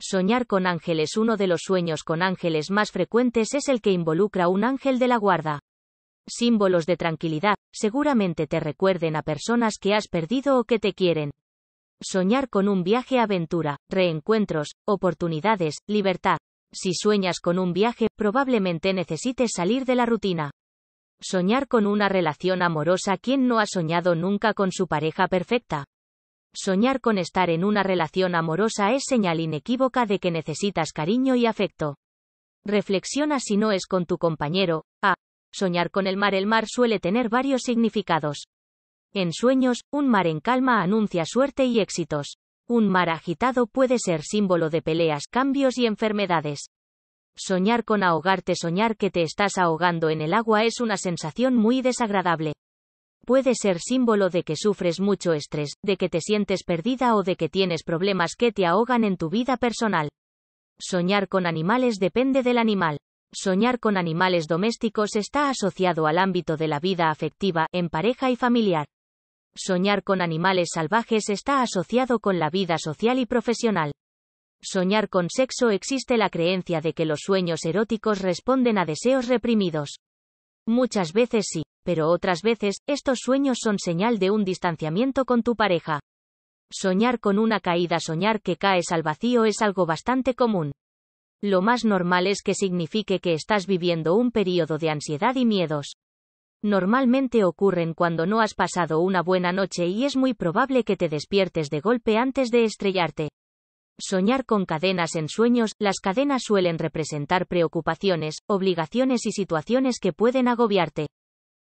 Soñar con ángeles Uno de los sueños con ángeles más frecuentes es el que involucra un ángel de la guarda. Símbolos de tranquilidad, seguramente te recuerden a personas que has perdido o que te quieren. Soñar con un viaje aventura, reencuentros, oportunidades, libertad. Si sueñas con un viaje, probablemente necesites salir de la rutina. Soñar con una relación amorosa. ¿Quién no ha soñado nunca con su pareja perfecta? Soñar con estar en una relación amorosa es señal inequívoca de que necesitas cariño y afecto. Reflexiona si no es con tu compañero. A. Ah, soñar con el mar. El mar suele tener varios significados. En sueños, un mar en calma anuncia suerte y éxitos. Un mar agitado puede ser símbolo de peleas, cambios y enfermedades. Soñar con ahogarte. Soñar que te estás ahogando en el agua es una sensación muy desagradable puede ser símbolo de que sufres mucho estrés, de que te sientes perdida o de que tienes problemas que te ahogan en tu vida personal. Soñar con animales depende del animal. Soñar con animales domésticos está asociado al ámbito de la vida afectiva, en pareja y familiar. Soñar con animales salvajes está asociado con la vida social y profesional. Soñar con sexo existe la creencia de que los sueños eróticos responden a deseos reprimidos. Muchas veces sí, pero otras veces, estos sueños son señal de un distanciamiento con tu pareja. Soñar con una caída, soñar que caes al vacío es algo bastante común. Lo más normal es que signifique que estás viviendo un periodo de ansiedad y miedos. Normalmente ocurren cuando no has pasado una buena noche y es muy probable que te despiertes de golpe antes de estrellarte. Soñar con cadenas en sueños, las cadenas suelen representar preocupaciones, obligaciones y situaciones que pueden agobiarte.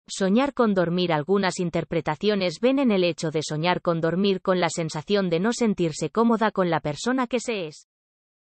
Soñar con dormir Algunas interpretaciones ven en el hecho de soñar con dormir con la sensación de no sentirse cómoda con la persona que se es.